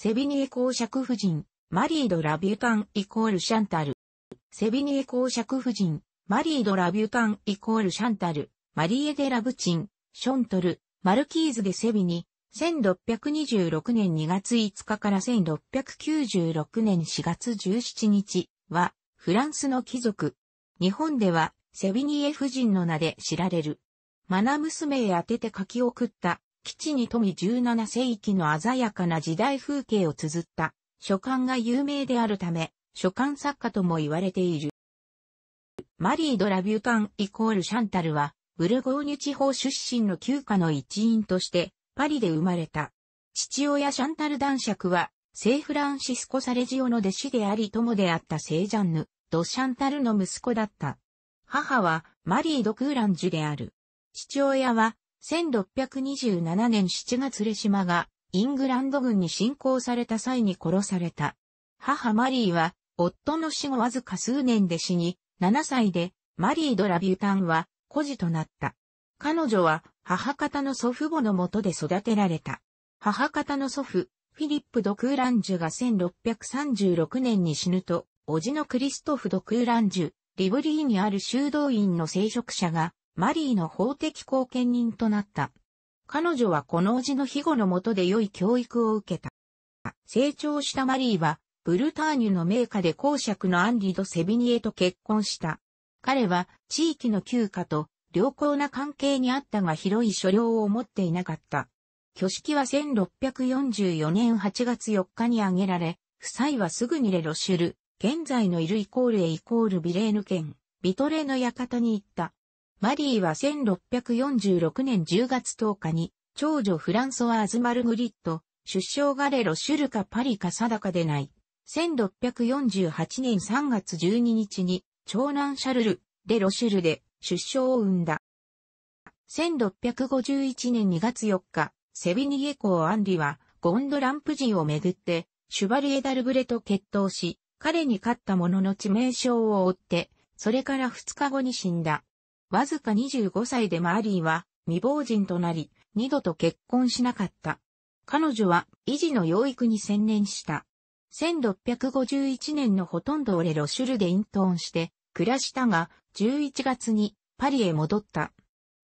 セビニエ公爵夫人、マリード・ラビュタンイコールシャンタル。セビニエ公爵夫人、マリード・ラビュタンイコールシャンタル、マリエ・デ・ラブチン、ショントル、マルキーズ・デ・セビニ、1626年2月5日から1696年4月17日は、フランスの貴族。日本では、セビニエ夫人の名で知られる。マナ娘へ当てて書き送った、基地に富み17世紀の鮮やかな時代風景を綴った書簡が有名であるため、書簡作家とも言われている。マリー・ド・ラビュカンイコール・シャンタルは、ブルゴーニュ地方出身の旧家の一員として、パリで生まれた。父親シャンタル男爵は、セイフランシスコ・サレジオの弟子であり友であったセイジャンヌ、ド・シャンタルの息子だった。母は、マリー・ド・クーランジュである。父親は、1627年7月レシマがイングランド軍に侵攻された際に殺された。母マリーは夫の死後わずか数年で死に、7歳でマリー・ド・ラビュタンは孤児となった。彼女は母方の祖父母のもとで育てられた。母方の祖父、フィリップ・ド・クーランジュが1636年に死ぬと、叔父のクリストフ・ド・クーランジュ、リブリーにある修道院の聖職者が、マリーの法的貢献人となった。彼女はこの叔父の庇護の下で良い教育を受けた。成長したマリーは、ブルターニュの名家で公爵のアンリド・セビニエと結婚した。彼は、地域の旧家と、良好な関係にあったが広い所領を持っていなかった。挙式は1644年8月4日に挙げられ、夫妻はすぐにレロシュル、現在のイルイコールへイコールビレーヌ県、ビトレーの館に行った。マリーは1646年10月10日に、長女フランソワーズ・マルグリット、出生ガレロ・シュルカ・パリか定かでない。1648年3月12日に、長男シャルル・デ・ロシュルで出生を生んだ。1651年2月4日、セビニエ公アンリは、ゴンドランプ人をめぐって、シュバリエ・ダルブレと決闘し、彼に勝った者の致命傷を負って、それから2日後に死んだ。わずか25歳でマーリーは未亡人となり、二度と結婚しなかった。彼女は維持の養育に専念した。1651年のほとんどをレ・ロシュルで隠遁して暮らしたが、11月にパリへ戻った。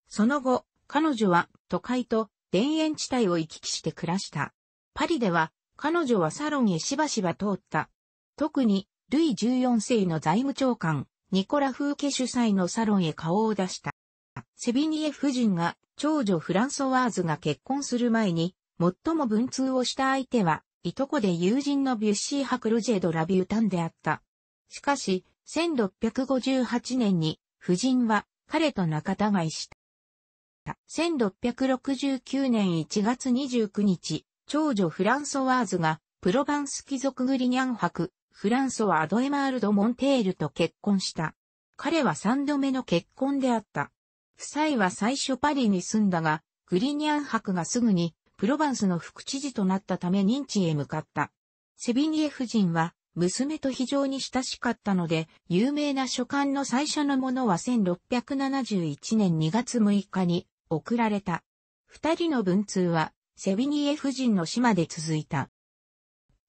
その後、彼女は都会と田園地帯を行き来して暮らした。パリでは彼女はサロンへしばしば通った。特にルイ14世の財務長官、ニコラ・フーケ主催のサロンへ顔を出した。セビニエ夫人が長女フランソワーズが結婚する前に、最も文通をした相手は、いとこで友人のビュッシーハクルジェド・ラビュータンであった。しかし、1658年に、夫人は彼と仲違いした。1669年1月29日、長女フランソワーズが、プロヴァンス貴族グリニャン博、フランソはアドエマール・ド・モンテールと結婚した。彼は三度目の結婚であった。夫妻は最初パリに住んだが、グリニャン博がすぐにプロヴァンスの副知事となったため認知へ向かった。セビニエ夫人は娘と非常に親しかったので、有名な書簡の最初のものは1671年2月6日に送られた。二人の文通はセビニエ夫人の島で続いた。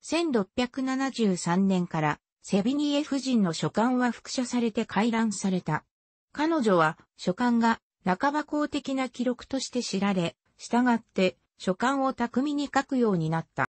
1673年からセビニエ夫人の書簡は復写されて回覧された。彼女は書簡が半ば公的な記録として知られ、従って書簡を巧みに書くようになった。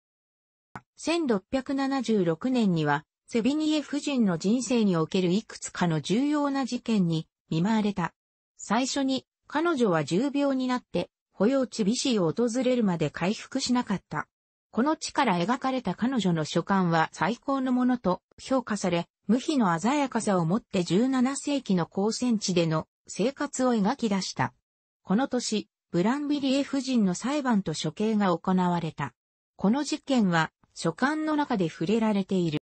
1676年にはセビニエ夫人の人生におけるいくつかの重要な事件に見舞われた。最初に彼女は重病になって、保養地美市を訪れるまで回復しなかった。この地から描かれた彼女の書簡は最高のものと評価され、無比の鮮やかさをもって17世紀の高戦地での生活を描き出した。この年、ブランビリエ夫人の裁判と処刑が行われた。この事件は書簡の中で触れられている。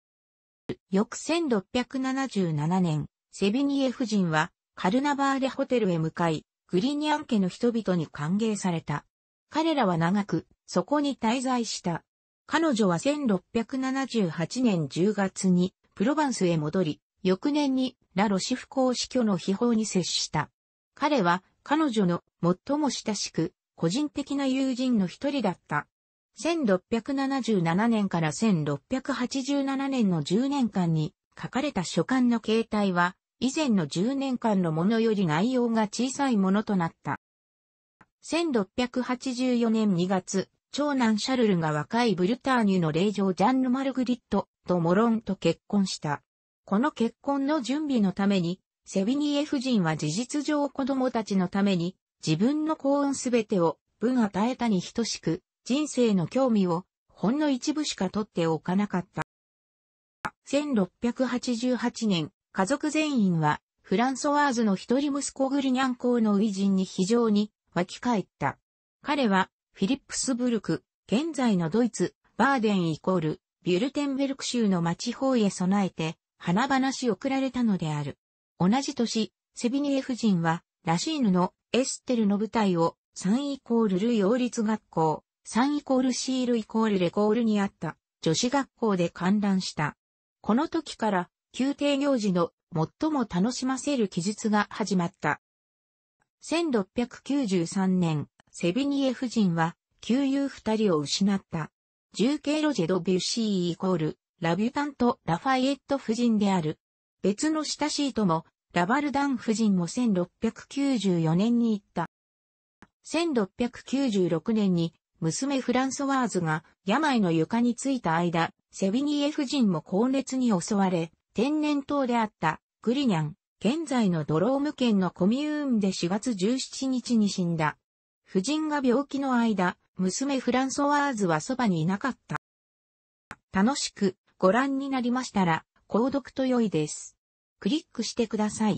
翌1677年、セビニエ夫人はカルナバーレホテルへ向かい、グリニアン家の人々に歓迎された。彼らは長く、そこに滞在した。彼女は1678年10月にプロバンスへ戻り、翌年にラ・ロシフ公死去の秘宝に接した。彼は彼女の最も親しく個人的な友人の一人だった。1677年から1687年の10年間に書かれた書簡の形態は以前の10年間のものより内容が小さいものとなった。1684年2月、長男シャルルが若いブルターニュの霊嬢ジャンヌ・マルグリットとモロンと結婚した。この結婚の準備のために、セビニエ夫人は事実上子供たちのために、自分の幸運すべてを、分与えたに等しく、人生の興味を、ほんの一部しか取っておかなかった。1688年、家族全員は、フランソワーズの一人息子グリニャン公の偉人に非常に巻き返った。彼は、フィリップスブルク、現在のドイツ、バーデンイコール、ビュルテンベルク州の町方へ備えて、花々し送られたのである。同じ年、セビニエ夫人は、ラシーヌのエステルの舞台を、3イコールルイ王立学校、3イコールシールイコールレコールにあった女子学校で観覧した。この時から、宮廷行事の最も楽しませる記述が始まった。1693年、セビニエ夫人は、旧友二人を失った。重慶ロジェド・ビュシーイコール、ラビュタンとラファイエット夫人である。別の親しい友、ラバルダン夫人も1694年に行った。1696年に、娘フランソワーズが病の床についた間、セビニエ夫人も高熱に襲われ、天然痘であった、グリニャン、現在のドローム県のコミューンで4月17日に死んだ。夫人が病気の間、娘フランソワーズはそばにいなかった。楽しくご覧になりましたら、購読と良いです。クリックしてください。